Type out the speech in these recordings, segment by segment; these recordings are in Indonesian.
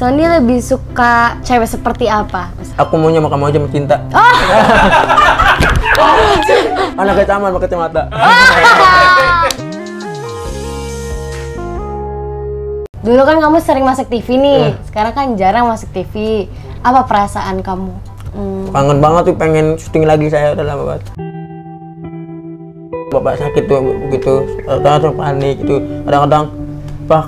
Sony lebih suka cewek seperti apa? Aku maunya makan kamu aja mencinta. Oh. Ah! Anak kecaman pakai mata ah! Dulu kan kamu sering masuk TV nih, hmm. sekarang kan jarang masuk TV. Apa perasaan kamu? Hmm. Kangen banget tuh pengen syuting lagi saya udah lama banget. Bapak sakit tuh begitu, kadang-kadang panik gitu. Kadang-kadang, Pak,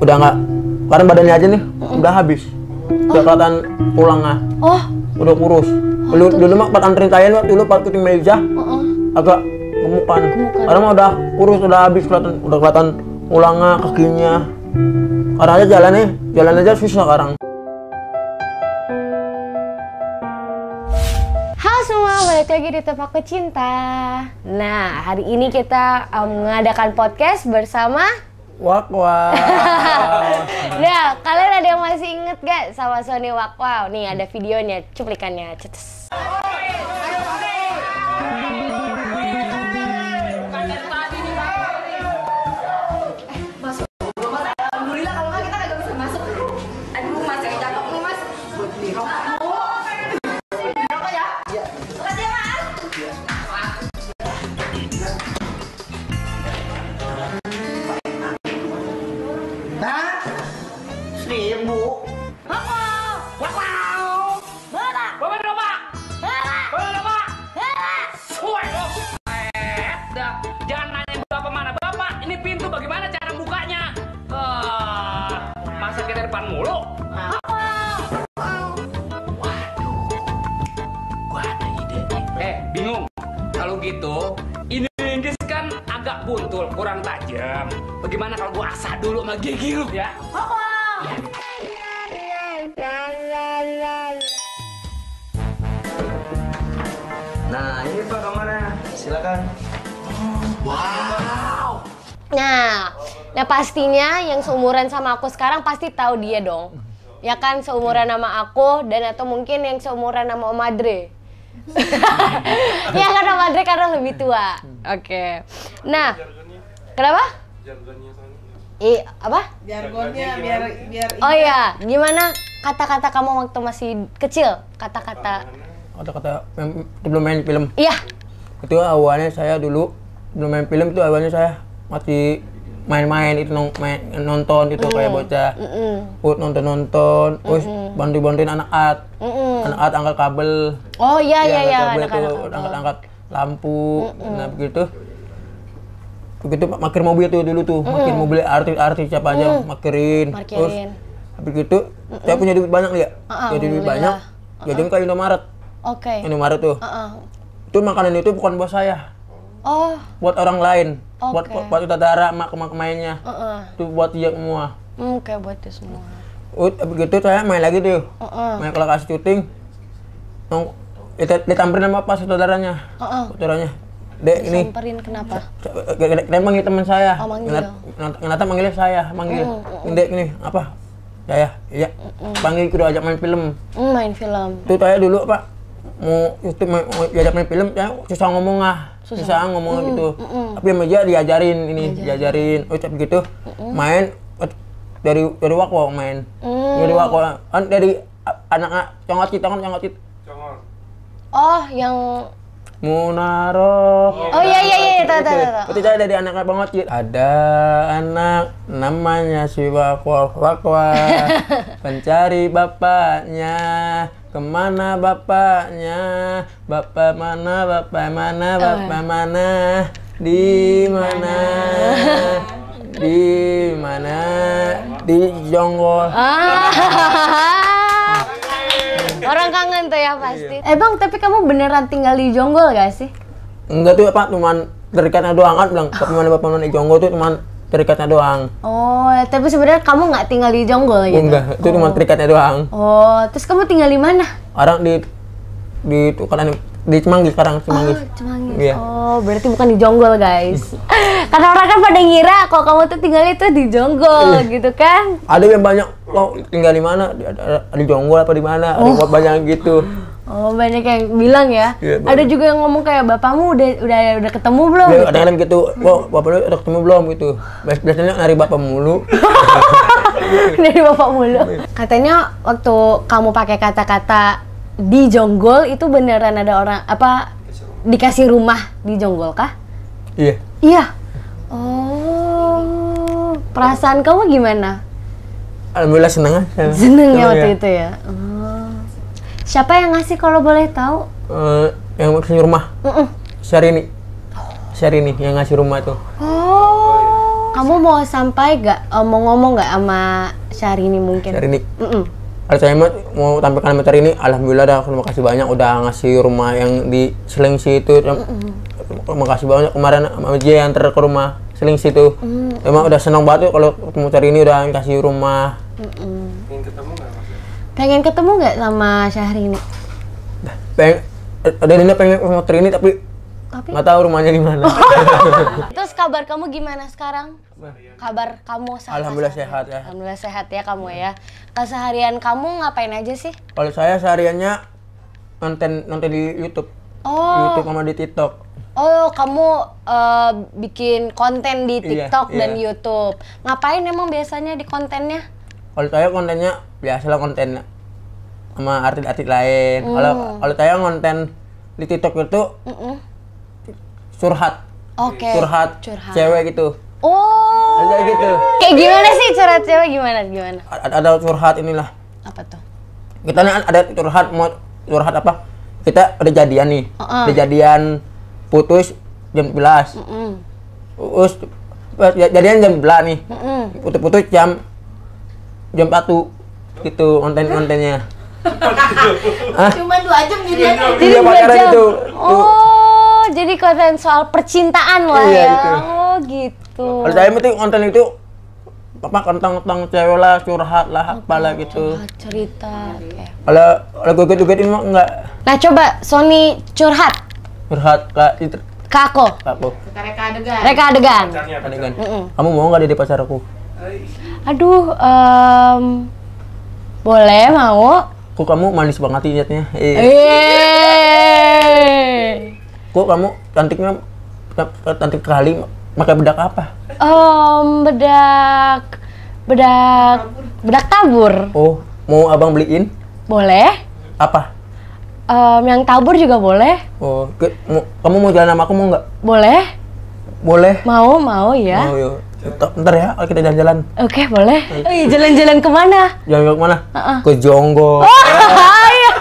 udah nggak karena badannya aja nih mm-hmm. udah habis. Oh. Udah oh. kelihatan tulangnya. Ah. Oh. Udah kurus. Oh, dulu, dulu mah part antri tayan waktu dulu part kucing meja. Oh, oh. Agak gemukan. Karena mah udah kurus, udah habis kelihatan udah kelihatan tulangnya, ah, kakinya. Karena aja jalan nih, jalan aja susah sekarang. Halo semua, balik lagi di tempat Kecinta. Nah, hari ini kita um, mengadakan podcast bersama Wak Wow. ya, kalian ada yang masih inget gak sama Sony Wak Wow? Nih ada videonya, cuplikannya. Oh. begitu, ini Inggris kan agak buntul, kurang tajam. Bagaimana kalau gua asah dulu sama gigi lu ya? Nah, ini Pak kamarnya. Silakan. Wow. Nah, nah pastinya yang seumuran sama aku sekarang pasti tahu dia dong. Ya kan seumuran sama aku dan atau mungkin yang seumuran sama Om Madre ya karena Madrid karena lebih tua. Oke. Okay. Nah, kenapa? I apa? Jargonnya biar biar Oh iya, gimana kata-kata kamu waktu masih kecil? Kata-kata kata-kata belum main film. Iya. Itu awalnya saya dulu belum main film itu awalnya saya masih main-main itu nong, main, nonton itu mm. kayak bocah mm -mm. nonton-nonton mm -mm. bantu-bantuin anak at mm -mm. anak at angkat kabel oh iya iya iya angkat-angkat iya, lampu mm -mm. nah begitu begitu makin mobil tuh dulu tuh mm -mm. makin mobil artis-artis siapa aja mm. makirin terus begitu mm -mm. saya punya duit banyak ya uh -uh, jadi duit banyak uh -uh. jadi kayak Indomaret oke okay. Indomaret tuh uh -uh. itu makanan itu bukan buat saya oh buat orang lain okay. buat buat darah mak kemak mainnya uh -uh. tuh buat dia semua oke okay, buat dia semua Uh, begitu saya main lagi tuh uh -uh. main kalau kasih syuting nong ditamperin sama apa saudaranya uh -uh. saudaranya Dek ini. Samperin kenapa? Kenapa manggil teman saya. Oh, manggil. Kenapa manggil saya, manggil. Mm, mm, mm, Dek ini apa? Saya, iya. Mm, mm, Panggil kudu ajak main film. Mm, main film. Tuh saya dulu, Pak mau itu mau, diajak main film ya susah ngomong lah susah, susah ngomong mm, gitu mm, mm. tapi sama dia diajarin ini Ajarin. diajarin ucap oh, gitu mm, main eh, dari dari wakwa main mm. dari wakwa kan dari anak-anak congot kita kan congot kita oh yang Munaro. Oh iya iya iya, tahu tahu tahu. Itu saya dari anak Bang Ocit. Ada anak namanya si Wakwa Wakwa pencari bapaknya Kemana bapaknya? Bapak mana? Bapak mana? Eh. Bapak mana? Di mana? Di mana? Di jonggol. Ah. Orang kangen tuh ya pasti. Iya. Eh bang, tapi kamu beneran tinggal di Jonggol gak sih? Enggak tuh pak, cuman terikatnya doang doangan bilang. Bapak mana? Bapak mana? Di Jonggol tuh cuman terikatnya doang. Oh, tapi sebenarnya kamu nggak tinggal di Jonggol gitu? Enggak, itu cuma terikatnya oh. doang. Oh, terus kamu tinggal di mana? Orang di di tukang di Cimanggis sekarang Cimanggis. Oh, Yeah. Oh, berarti bukan di Jonggol, guys. Karena orang kan pada ngira kalau kamu tuh tinggal itu di Jonggol yeah. gitu kan. Ada yang banyak lo tinggal di mana? Di, di Jonggol apa di mana? Oh. Ada yang oh. banyak gitu. Oh banyak yang bilang ya. ya ada juga yang ngomong kayak bapakmu udah udah udah ketemu belum? Ya, gitu? Kadang gitu, wow bapak lu udah ketemu belum gitu. Biasanya nari bapak mulu. Dari bapak mulu. Iya. Katanya waktu kamu pakai kata-kata di jonggol itu beneran ada orang apa dikasih rumah di jonggol kah? Iya. Iya. Oh. Perasaan kamu gimana? Alhamdulillah seneng aja. Seneng ya waktu ya. itu ya. Oh. Siapa yang ngasih kalau boleh tahu? Uh, yang ngasih rumah. Mm -mm. Share ini yang ngasih rumah tuh. Oh. Kamu mau sampai gak, eh, mau ngomong gak sama Syahrini mungkin? Syahrini. Mm -mm. Alhamdulillah mau tampilkan materi ini, Alhamdulillah dah, terima kasih banyak udah ngasih rumah yang di Selingsi itu. Mm -mm. Terima kasih banyak kemarin sama dia yang ke rumah Selingsi itu. Mm -mm. Emang udah senang banget kalau ketemu cari ini udah ngasih rumah. Mm -mm Pengen ketemu nggak sama Syahrini? Pengen, ada Nina pengen ketemu Trini tapi nggak tahu rumahnya di mana. Terus kabar kamu gimana sekarang? Kabar kamu sehat? Alhamdulillah sehat ya. Alhamdulillah sehat ya kamu ya. Keseharian kamu ngapain aja sih? Kalau saya sehariannya nonton nonton di YouTube. Oh. YouTube sama di TikTok. Oh, kamu uh, bikin konten di iya, TikTok iya, dan iya. YouTube. Ngapain emang biasanya di kontennya? kalau saya kontennya biasa lah konten sama artis-artis lain kalau mm. kalau saya konten di TikTok itu mm -mm. surhat okay. surhat, curhat cewek gitu oh ada gitu kayak gimana sih curhat cewek gimana gimana ada, surhat curhat inilah apa tuh kita nih ada curhat mau curhat apa kita udah jadian nih uh -uh. udah jadian putus jam belas. mm eh, jadian jam belas nih putus-putus jam jam satu gitu konten-kontennya. cuma dua jam jadi Jadi dua jam. Itu. Oh, jadi konten soal percintaan lah iya, ya. Gitu. Oh gitu. Kalau saya itu konten itu apa kentang tentang cewek lah curhat lah apa lah gitu cerita kalau kalau gue gitu ini mah enggak nah coba Sony curhat curhat kak itu ke aku ke aku reka adegan reka adegan kamu mau nggak di pacar aku Aduh, um, boleh mau? Kok kamu manis banget liatnya? Eh. Eh. Kok kamu cantiknya cantik sekali pakai bedak apa? Um, bedak bedak bedak tabur. Oh, mau abang beliin? Boleh. Apa? Um, yang tabur juga boleh. Oh, kamu mau jalan sama aku mau nggak? Boleh. Boleh. Mau, mau ya. Mau, iya. Tuh, ntar ya, kita jalan-jalan. Oke, boleh. Oh, iya, jalan-jalan kemana? Jalan-jalan kemana? Uh -uh. Ke Jonggol. Oh, iya.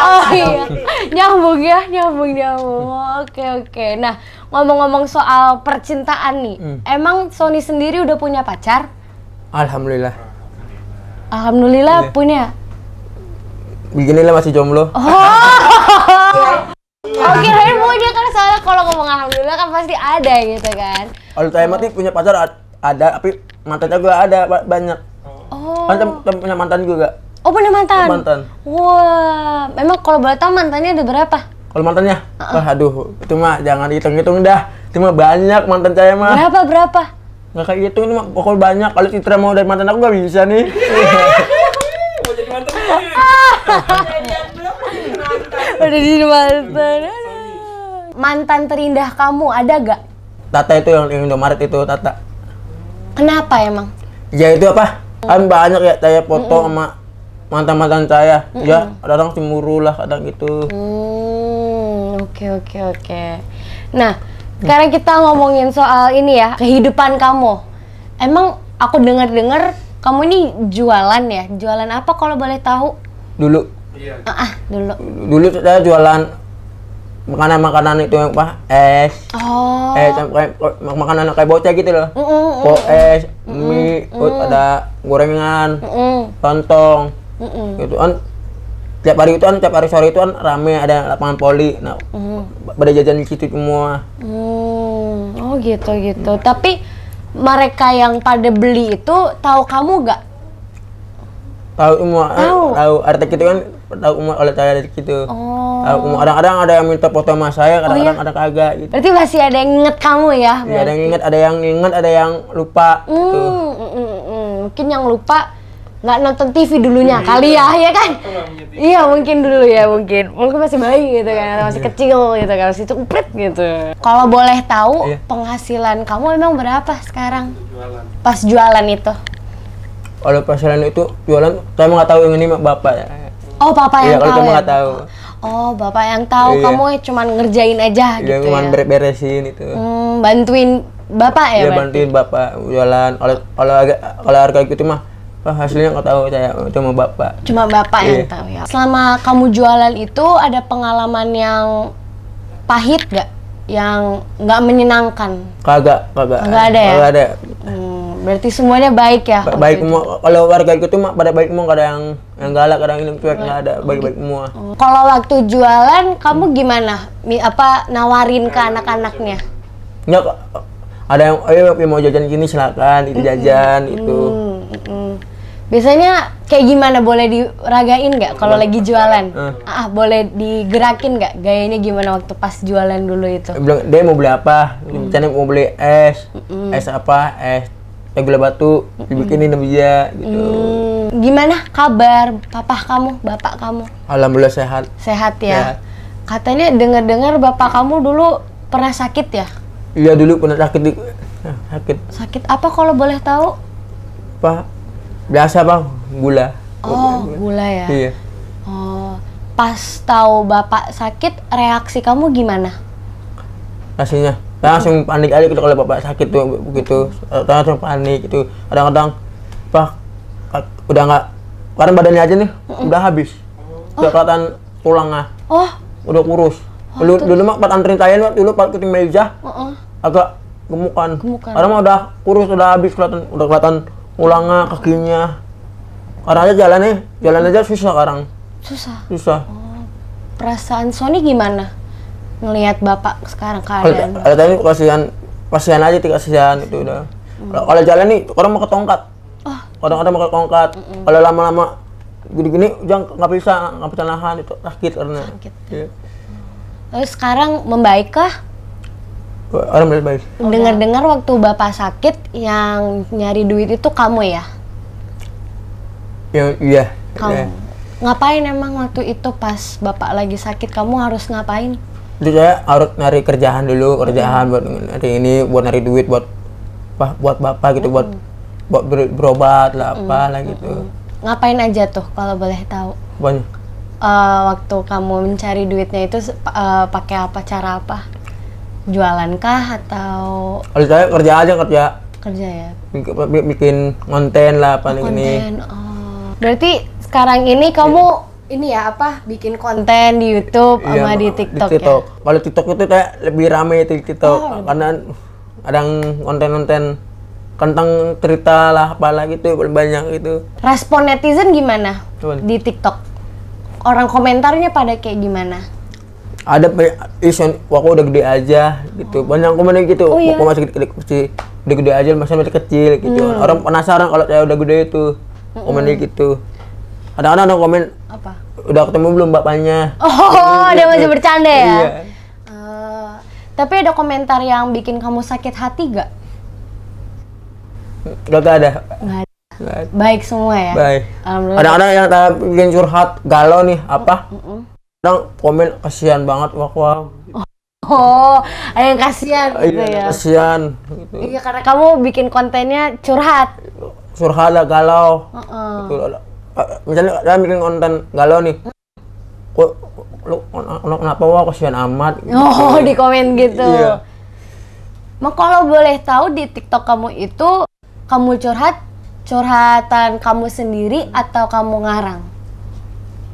oh iya. Nyambung ya, nyambung, nyambung. Oke, oke. Nah, ngomong-ngomong soal percintaan nih. Hmm. Emang Sony sendiri udah punya pacar? Alhamdulillah. Alhamdulillah Ini. Iya. punya. Beginilah masih jomblo. Oh. Oke, oh, punya kan soalnya kalau ngomong alhamdulillah kan pasti ada gitu kan kalau saya mati punya pacar ada, tapi mantannya gue ada banyak. Oh. Mantan punya mantan juga. Oh punya mantan? Oh, mantan. Wah, wow. memang kalau boleh tahu mantannya ada berapa? Kalau mantannya? Uh-uh. Wah, aduh, itu mah jangan dihitung-hitung dah. Itu mah banyak mantan saya mah. Berapa, berapa? Gak kayak gitu, ini mah pokok banyak. Kalau Citra mau dari mantan aku gak bisa nih. mau jadi mantan Udah jadi mantan. Mantan terindah kamu ada gak? Tata itu yang, Indomaret itu Tata. Kenapa emang? Ya itu apa? Kan banyak ya saya foto mm -mm. sama mantan-mantan saya. Mm -mm. Ya kadang cemburu lah kadang gitu. Hmm, oke oke oke. Nah sekarang kita ngomongin soal ini ya kehidupan kamu. Emang aku dengar-dengar kamu ini jualan ya? Jualan apa kalau boleh tahu? Dulu. Iya. Ah, dulu. Dulu saya jualan makanan-makanan itu yang apa es oh. es kayak makanan kayak bocah gitu loh mm -mm, mm, mm. es mm -mm, mie mm -mm. ada gorengan mm -mm. tontong mm -mm. gitu kan tiap hari itu kan tiap hari sore itu kan rame ada lapangan poli nah mm, mm. pada jajan di situ semua mm. oh gitu gitu mm. tapi mereka yang pada beli itu tahu kamu gak tahu semua tahu tahu itu kan tahu umur oleh saya dari gitu. Oh. Kadang-kadang ada yang minta foto sama saya, oh, kadang-kadang oh, iya? ada kagak gitu. Berarti masih ada yang inget kamu ya? Iya, ada yang inget, ada yang inget, ada yang lupa mm, gitu. Mm, mm, mm. Mungkin yang lupa nggak nonton TV dulunya hmm, kali ya, iya. ya kan? Iya mungkin dulu ya mungkin, mungkin masih bayi gitu kan, masih iya. kecil gitu kan, masih cuprit gitu. Kalau boleh tahu iya. penghasilan kamu emang berapa sekarang? Jualan. Pas jualan itu? Kalau pas jualan itu jualan, saya nggak tahu yang ini bapak ya Oh, bapak iya, yang ya, kalau tahu. Kalau ya? tahu. Oh, bapak yang tahu iya. kamu cuma ngerjain aja iya, gitu cuman ya. beresin itu. Hmm, bantuin bapak ya, Iya bantuin bapak jualan oleh kalau kalau harga gitu mah hasilnya nggak tahu saya cuma bapak cuma bapak iya. yang tahu ya selama kamu jualan itu ada pengalaman yang pahit gak yang nggak menyenangkan kagak kagak nggak ada ya? Kagak ada hmm Berarti semuanya baik ya? Ba baik semua. Kalau warga itu mah pada baik semua, ada yang yang galak, kadang yang cuek, ada baik-baik semua. Oh. Kalau waktu jualan, kamu gimana? Mi, apa nawarin ke anak-anaknya? Enggak, ada yang ayo mau jajan gini silakan, itu jajan mm -hmm. itu. Mm -hmm. Biasanya kayak gimana boleh diragain nggak kalau lagi jualan? Eh. Ah, boleh digerakin nggak? Gayanya gimana waktu pas jualan dulu itu? dia mau beli apa? Hmm. mau beli es, mm -hmm. es apa? Es kayak gula batu dibikinin ini dia gitu. Hmm. Gimana kabar papa kamu, bapak kamu? Alhamdulillah sehat. Sehat ya. Sehat. Ya. Katanya dengar-dengar bapak kamu dulu pernah sakit ya? Iya dulu pernah sakit di... sakit. Sakit apa kalau boleh tahu? Pak biasa bang gula. Oh gula, gula ya. Iya. Oh pas tahu bapak sakit reaksi kamu gimana? Rasanya Nah, langsung panik aja gitu kalau bapak sakit tuh begitu langsung panik itu kadang-kadang pak udah nggak karena badannya aja nih udah habis udah oh. kelihatan tulangnya ah. oh udah kurus oh, dulu, dulu mah pas anterin saya dulu pas ke meja uh agak gemukan. gemukan karena mah udah kurus udah habis kelihatan udah kelihatan tulangnya kakinya karena aja jalan nih, jalan aja susah sekarang susah susah oh. perasaan Sony gimana ngelihat bapak sekarang kalian, ada tadi kasihan kasihan aja tiga kasihan itu udah gitu. hmm. kalau jalan nih orang mau ketongkat oh. orang-orang mau ketongkat mm -mm. kalau lama-lama gini-gini jangan nggak bisa nggak bisa nahan itu sakit karena sakit. Ya. Terus sekarang membaik kah? Alhamdulillah baik. Dengar-dengar oh, iya. waktu bapak sakit yang nyari duit itu kamu ya? Ya, iya. Kamu. Ya. Ngapain emang waktu itu pas bapak lagi sakit kamu harus ngapain? Jadi saya harus nyari kerjaan dulu, kerjaan buat hari ini, buat nyari duit, buat apa buat bapak gitu, buat buat ber, berobat lah apa lah gitu. Ngapain aja tuh kalau boleh tahu? Banyak. Uh, eh, waktu kamu mencari duitnya itu uh, pakai apa cara apa? Jualan kah atau? Kalau saya kerja aja kerja. Kerja ya. Bikin, bikin konten lah paling oh, konten. ini. Oh. Berarti sekarang ini kamu iya ini ya apa bikin konten di YouTube iya, sama di TikTok, di TikTok. ya. Kalau TikTok itu kayak lebih rame di TikTok oh, karena ada konten-konten tentang cerita lah apalah gitu banyak itu. Respon netizen gimana Cuman. di TikTok? Orang komentarnya pada kayak gimana? Ada isu waktu udah gede aja gitu. Oh. Banyak komentar gitu. Oh, iya? Aku masih gede, gede, gede, aja, masih masih kecil gitu. Hmm. Orang penasaran kalau saya udah gede itu. Komennya -hmm. gitu ada anak-anak komen apa udah ketemu belum bapaknya oh dia masih bercanda ya iya. uh, tapi ada komentar yang bikin kamu sakit hati gak gak, ada gak ada baik semua ya baik ada anak yang tak bikin curhat galau nih apa mm komen kasihan banget wak wak oh. ada yang kasihan gitu iya, ya. Kasihan Iya, karena kamu bikin kontennya curhat. Curhat lah galau. Uh -uh. Gitu, misalnya saya bikin konten galau nih kok lu kenapa wah kasihan amat gitu. oh di komen gitu iya. Mak kalau boleh tahu di TikTok kamu itu kamu curhat curhatan kamu sendiri atau kamu ngarang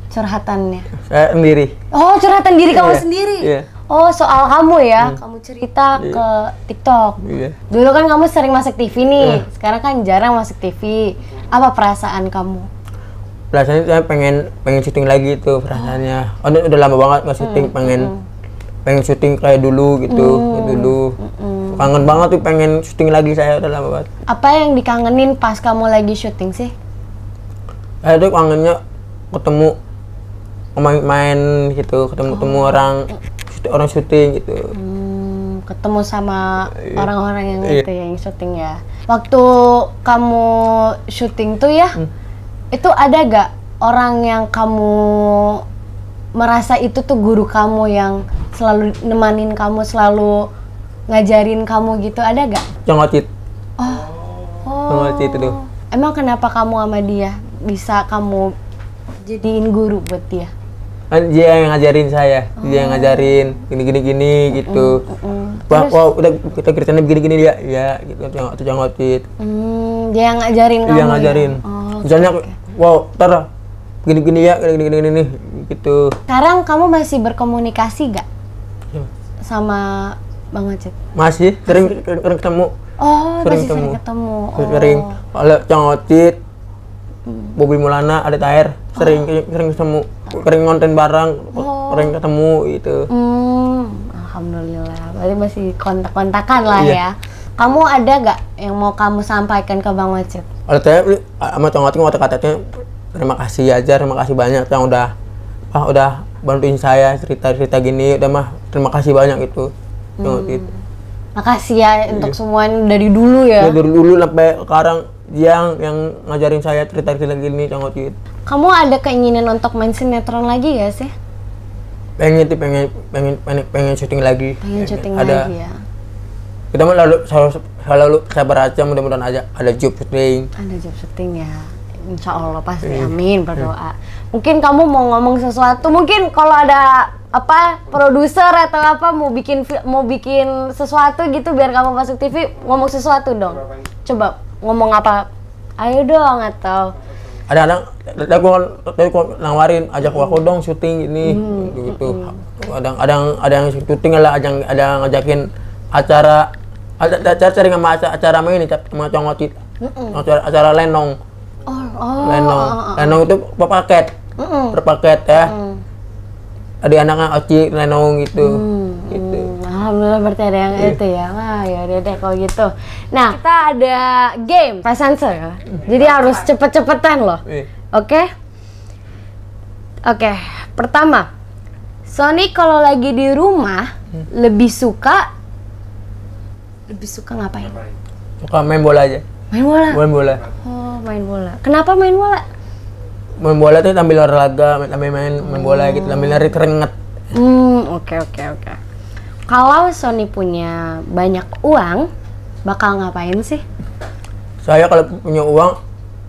curhatannya? Saya sendiri. Oh curhatan diri kamu yeah. sendiri. Yeah. Oh soal kamu ya, hmm. kamu cerita yeah. ke TikTok. Yeah. Dulu kan kamu sering masuk TV nih, yeah. sekarang kan jarang masuk TV. Apa perasaan kamu? rasanya saya pengen pengen syuting lagi itu perasaannya oh, udah lama banget nggak syuting hmm. pengen mm. pengen syuting kayak dulu gitu hmm. Kayak dulu hmm. kangen banget tuh pengen syuting lagi saya udah lama banget apa yang dikangenin pas kamu lagi syuting sih saya tuh kangennya ketemu main-main gitu ketemu ketemu oh. orang orang syuting gitu hmm, ketemu sama iya. orang-orang yang iya. itu yang syuting ya waktu kamu syuting tuh ya hmm itu ada gak orang yang kamu merasa itu tuh guru kamu yang selalu nemanin kamu selalu ngajarin kamu gitu ada gak? Yang Oh. oh. Yang itu tuh. Oh. Emang kenapa kamu sama dia bisa kamu jadiin guru buat dia? Kan dia yang ngajarin saya, oh. dia yang oh. ngajarin gini gini gini mm -mm, gitu. Mm wah, wah, udah kita ceritanya begini gini dia, ya gitu. Yang waktu Hmm, dia yang ngajarin dia kamu. yang ngajarin. Ya? Oh, Misalnya okay wow tar gini-gini ya gini-gini gini nih gitu sekarang kamu masih berkomunikasi gak ya. sama bang Acep masih sering sering ketemu oh sering masih ketemu. sering ketemu oh. sering kalau cangotit hmm. Bobi Mulana ada Air, sering oh. sering ketemu sering konten bareng oh. sering ketemu itu hmm. alhamdulillah berarti masih kontak-kontakan lah iya. ya kamu ada gak yang mau kamu sampaikan ke Bang Ada Artinya sama Bang Wajib, kata-katanya terima kasih aja, terima kasih banyak yang udah ah udah bantuin saya cerita-cerita gini udah mah terima kasih banyak gitu. hmm. itu hmm. makasih ya iya. untuk semuanya dari dulu ya. ya dari dulu sampai sekarang yang yang ngajarin saya cerita-cerita gini canggot kamu ada keinginan untuk main sinetron lagi gak sih pengen sih pengen pengen pengen, pengen syuting lagi pengen syuting ada, lagi ya kita mah lalu selalu, selalu saya beraca mudah-mudahan aja ada job shooting ada job shooting ya Insya Allah pasti hmm. amin hmm. berdoa hmm. mungkin kamu mau ngomong sesuatu mungkin kalau ada apa produser atau apa mau bikin mau bikin sesuatu gitu biar kamu masuk TV ngomong sesuatu dong coba ngomong apa ayo dong atau ada anak ada gua ada gua nawarin ajak aku dong syuting ini hmm. gitu ada hmm, hmm. ada ada yang syuting lah ada ada ngajakin acara ada acara sering sama acara, acara ini sama congotit mm -mm. acara, acara lenong oh, oh, lenong oh, oh, oh. lenong itu per paket mm -mm. per paket ya mm. ada anak-anak lenong gitu mm. gitu Alhamdulillah berarti ada yang yeah. itu ya. Wah, ya udah deh kalau gitu. Nah, kita ada game fast answer ya. Mm. Jadi harus cepet-cepetan loh. Iya. Oke? Okay? Oke, okay. pertama. Sony kalau lagi di rumah hmm. lebih suka lebih suka ngapain? Suka main bola aja. Main bola. Main bola. Oh, main bola. Kenapa main bola? Main bola tuh sambil olahraga, sambil main main hmm. bola gitu, sambil lari keringet. Hmm, oke okay, oke okay, oke. Okay. Kalau Sony punya banyak uang, bakal ngapain sih? Saya kalau punya uang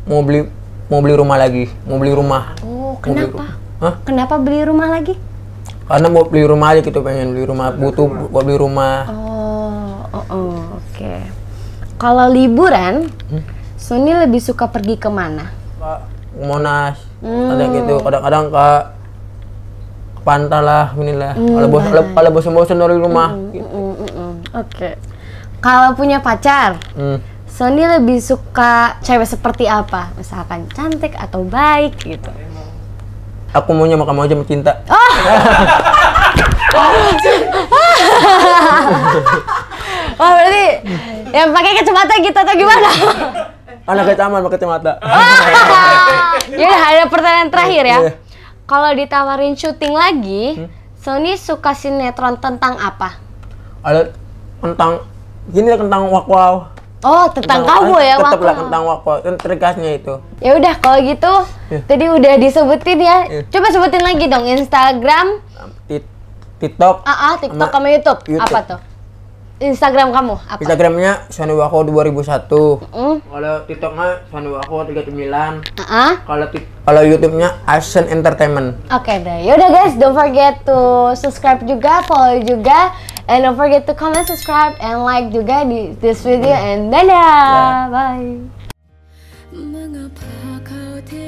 mau beli mau beli rumah lagi, mau beli rumah. Oh, kenapa? beli, Hah? Kenapa beli rumah lagi? Karena mau beli rumah aja gitu pengen beli rumah, butuh buat beli rumah. Oh Oh, oh oke. Okay. Kalau liburan, hmm? Sony lebih suka pergi kemana? Ke Monas, hmm. ada gitu. Kadang-kadang ke pantai lah, inilah. Hmm, kalau bosan, kalau bosan-bosan dari rumah. Hmm, gitu. hmm, hmm, hmm. hmm. Oke. Okay. Kalau punya pacar, hmm. Sony lebih suka cewek seperti apa? Misalkan cantik atau baik gitu. Aku maunya makan kamu aja mencinta. Oh. oh Wah oh, berarti yang pakai kacamata gitu atau gimana? Anak kecaman pakai kacamata. Jadi oh. ada pertanyaan terakhir ya. Iya. Kalau ditawarin syuting lagi, hmm? Sony suka sinetron tentang apa? Ada tentang gini lah tentang wow. Oh, tentang, kamu ya, Tetap lah tentang wakwau, terkasnya itu. Ya udah kalau gitu, yeah. tadi udah disebutin ya. Yeah. Coba sebutin lagi dong Instagram, TikTok, ah, uh TikTok sama, sama YouTube. YouTube. Apa tuh? Instagram kamu apa? Instagramnya Sanuwako 2001. Mm. Kalau TikToknya Sanuwako 39. Uh-huh. Kalau kalau YouTube-nya Asian Entertainment. Oke okay, deh. Yaudah guys, don't forget to subscribe juga, follow juga, and don't forget to comment, subscribe, and like juga di this video. And dadah, yeah. bye.